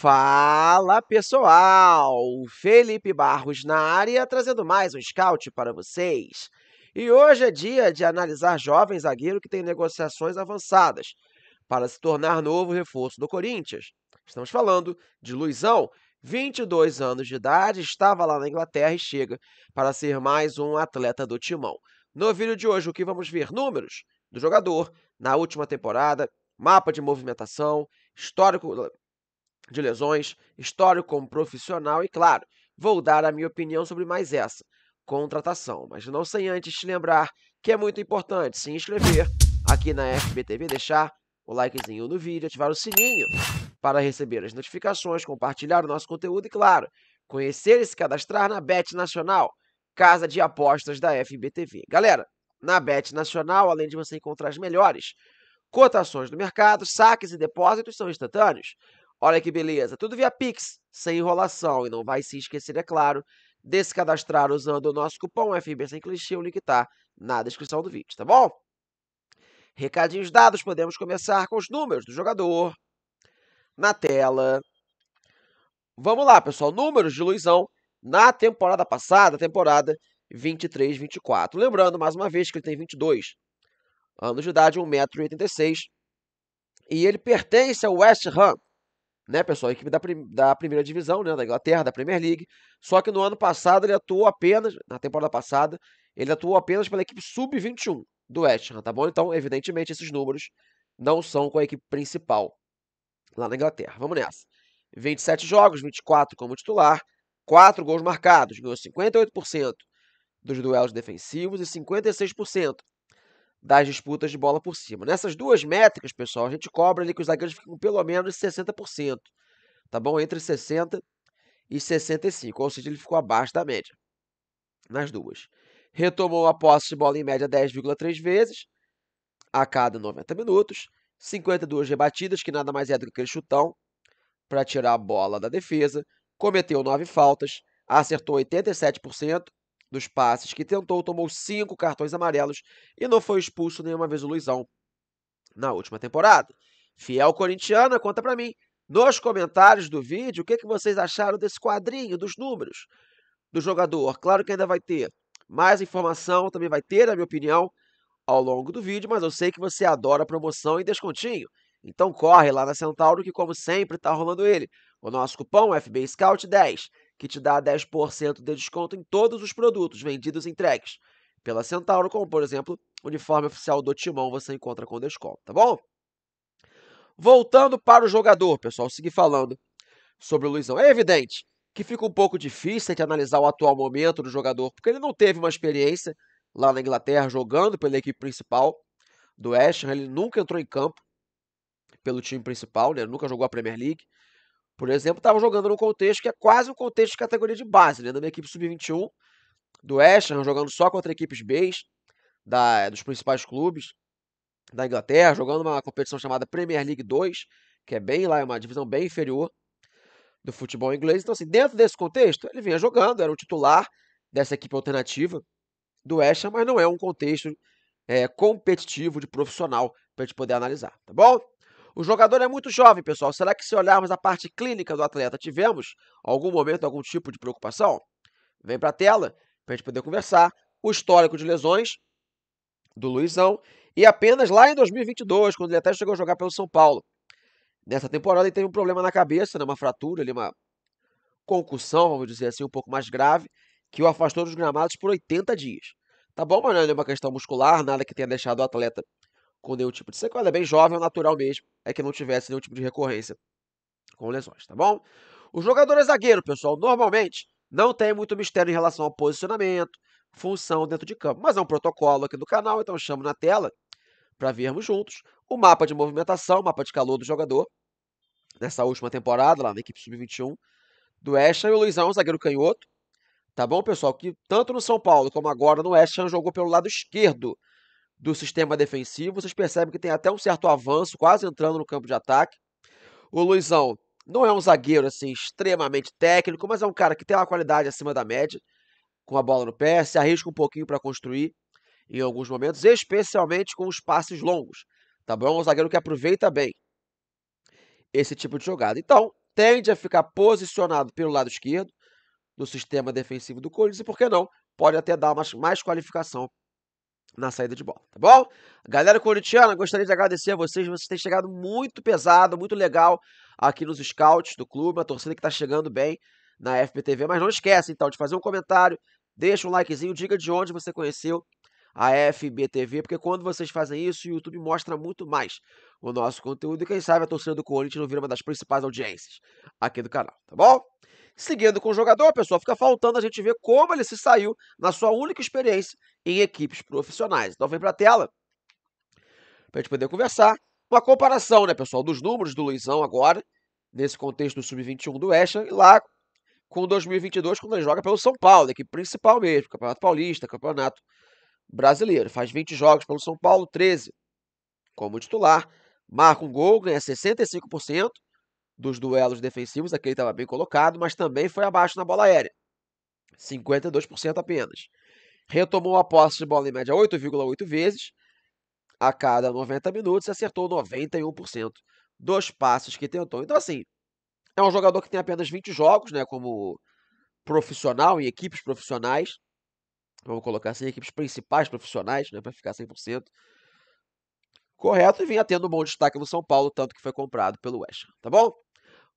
Fala pessoal, Felipe Barros na área trazendo mais um scout para vocês. E hoje é dia de analisar jovem zagueiro que tem negociações avançadas para se tornar novo reforço do Corinthians. Estamos falando de Luizão, 22 anos de idade, estava lá na Inglaterra e chega para ser mais um atleta do timão. No vídeo de hoje, o que vamos ver? Números do jogador na última temporada, mapa de movimentação, histórico de lesões, histórico como profissional e, claro, vou dar a minha opinião sobre mais essa contratação. Mas não sem antes te lembrar que é muito importante se inscrever aqui na FBTV, deixar o likezinho no vídeo, ativar o sininho para receber as notificações, compartilhar o nosso conteúdo e, claro, conhecer e se cadastrar na Bet Nacional, casa de apostas da FBTV. Galera, na Bet Nacional, além de você encontrar as melhores cotações do mercado, saques e depósitos são instantâneos. Olha que beleza, tudo via Pix, sem enrolação, e não vai se esquecer, é claro, de se cadastrar usando o nosso cupom FB sem clichê, o link está na descrição do vídeo, tá bom? Recadinhos dados, podemos começar com os números do jogador na tela. Vamos lá, pessoal, números de Luizão na temporada passada, temporada 23-24. Lembrando, mais uma vez, que ele tem 22 anos de idade, 1,86m, e ele pertence ao West Ham, né, pessoal? A equipe da, prim da primeira divisão, né, da Inglaterra, da Premier League. Só que no ano passado ele atuou apenas, na temporada passada, ele atuou apenas pela equipe sub-21 do West Ham, tá bom? Então, evidentemente, esses números não são com a equipe principal lá na Inglaterra. Vamos nessa. 27 jogos, 24 como titular, 4 gols marcados, ganhou 58% dos duelos defensivos e 56% das disputas de bola por cima. Nessas duas métricas, pessoal, a gente cobra ali que os zagueiros ficam com pelo menos 60%, tá bom? Entre 60 e 65, ou seja, ele ficou abaixo da média nas duas. Retomou a posse de bola em média 10,3 vezes a cada 90 minutos, 52 rebatidas, que nada mais é do que aquele chutão para tirar a bola da defesa, cometeu 9 faltas, acertou 87%, dos passes que tentou, tomou cinco cartões amarelos e não foi expulso nenhuma vez o Luizão na última temporada. Fiel corintiana, conta para mim nos comentários do vídeo o que, que vocês acharam desse quadrinho, dos números do jogador. Claro que ainda vai ter mais informação, também vai ter, a minha opinião, ao longo do vídeo, mas eu sei que você adora promoção e descontinho. Então corre lá na Centauro que, como sempre, está rolando ele. O nosso cupom FB Scout 10 que te dá 10% de desconto em todos os produtos vendidos e entregues pela Centauro, como por exemplo, uniforme oficial do Timão você encontra com desconto, tá bom? Voltando para o jogador, pessoal, seguir falando sobre o Luizão. É evidente que fica um pouco difícil de analisar o atual momento do jogador, porque ele não teve uma experiência lá na Inglaterra jogando pela equipe principal do West Ham, ele nunca entrou em campo pelo time principal, né? Nunca jogou a Premier League por exemplo, estava jogando num contexto que é quase um contexto de categoria de base, né? Da minha equipe sub-21 do West Ham, jogando só contra equipes Bs da, dos principais clubes da Inglaterra, jogando uma competição chamada Premier League 2, que é bem lá, é uma divisão bem inferior do futebol inglês. Então, assim, dentro desse contexto, ele vinha jogando, era o titular dessa equipe alternativa do West Ham, mas não é um contexto é, competitivo de profissional para a gente poder analisar, tá bom? O jogador é muito jovem, pessoal. Será que se olharmos a parte clínica do atleta, tivemos algum momento, algum tipo de preocupação? Vem para a tela para a gente poder conversar. O histórico de lesões do Luizão. E apenas lá em 2022, quando ele até chegou a jogar pelo São Paulo. Nessa temporada ele teve um problema na cabeça, né? uma fratura, uma concussão, vamos dizer assim, um pouco mais grave, que o afastou dos gramados por 80 dias. Tá bom, mas não é uma questão muscular, nada que tenha deixado o atleta com nenhum tipo de sequela, é bem jovem, é natural mesmo, é que não tivesse nenhum tipo de recorrência com lesões, tá bom? O jogador é zagueiro, pessoal, normalmente não tem muito mistério em relação ao posicionamento, função dentro de campo, mas é um protocolo aqui do canal, então eu chamo na tela para vermos juntos o mapa de movimentação, o mapa de calor do jogador nessa última temporada lá na equipe sub-21 do West Ham, e o Luizão zagueiro canhoto, tá bom, pessoal? Que tanto no São Paulo como agora no West Ham jogou pelo lado esquerdo do sistema defensivo. Vocês percebem que tem até um certo avanço, quase entrando no campo de ataque. O Luizão não é um zagueiro assim extremamente técnico, mas é um cara que tem uma qualidade acima da média, com a bola no pé, se arrisca um pouquinho para construir em alguns momentos, especialmente com os passes longos. Tá bom? É um zagueiro que aproveita bem esse tipo de jogada. Então, tende a ficar posicionado pelo lado esquerdo do sistema defensivo do Corinthians e, por que não, pode até dar mais, mais qualificação na saída de bola, tá bom? Galera corintiana, gostaria de agradecer a vocês, vocês têm chegado muito pesado, muito legal aqui nos scouts do clube, uma torcida que tá chegando bem na FPTV, mas não esquece então de fazer um comentário, deixa um likezinho, diga de onde você conheceu a FBTV, porque quando vocês fazem isso, o YouTube mostra muito mais o nosso conteúdo e quem sabe a torcida do Corinthians não vira uma das principais audiências aqui do canal, tá bom? Seguindo com o jogador, pessoal, fica faltando a gente ver como ele se saiu na sua única experiência em equipes profissionais. Então vem para a tela para a gente poder conversar. Uma comparação, né, pessoal, dos números do Luizão agora, nesse contexto do Sub-21 do West, e lá com 2022, quando ele joga pelo São Paulo, equipe principal mesmo, Campeonato Paulista, Campeonato Brasileiro. Faz 20 jogos pelo São Paulo, 13 como titular, marca um gol, ganha 65%, dos duelos defensivos, aquele estava bem colocado, mas também foi abaixo na bola aérea. 52% apenas. Retomou a posse de bola em média 8,8 vezes a cada 90 minutos e acertou 91% dos passes que tentou. Então, assim, é um jogador que tem apenas 20 jogos, né? Como profissional, em equipes profissionais. Vamos colocar assim, equipes principais profissionais, né? Para ficar 100%. Correto, e vinha tendo um bom destaque no São Paulo, tanto que foi comprado pelo West tá bom?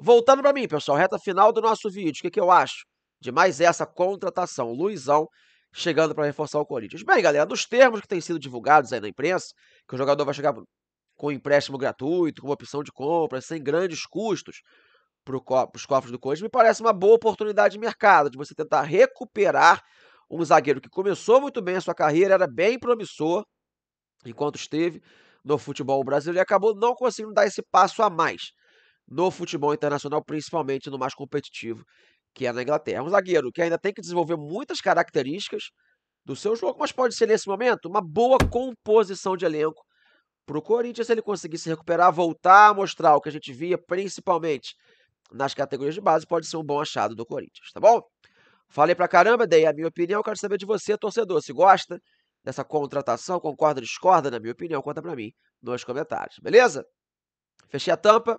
Voltando para mim, pessoal, reta final do nosso vídeo. O que, que eu acho de mais essa contratação? Luizão chegando para reforçar o Corinthians. Bem, galera, dos termos que têm sido divulgados aí na imprensa, que o jogador vai chegar com empréstimo gratuito, com opção de compra, sem grandes custos para co os cofres do Corinthians, me parece uma boa oportunidade de mercado, de você tentar recuperar um zagueiro que começou muito bem a sua carreira, era bem promissor enquanto esteve no futebol brasileiro e acabou não conseguindo dar esse passo a mais no futebol internacional, principalmente no mais competitivo, que é na Inglaterra. É um zagueiro que ainda tem que desenvolver muitas características do seu jogo, mas pode ser nesse momento uma boa composição de elenco para o Corinthians, se ele conseguir se recuperar, voltar a mostrar o que a gente via, principalmente nas categorias de base, pode ser um bom achado do Corinthians, tá bom? Falei pra caramba, dei a minha opinião, quero saber de você, torcedor, se gosta dessa contratação, concorda, discorda, na minha opinião, conta pra mim nos comentários, beleza? Fechei a tampa,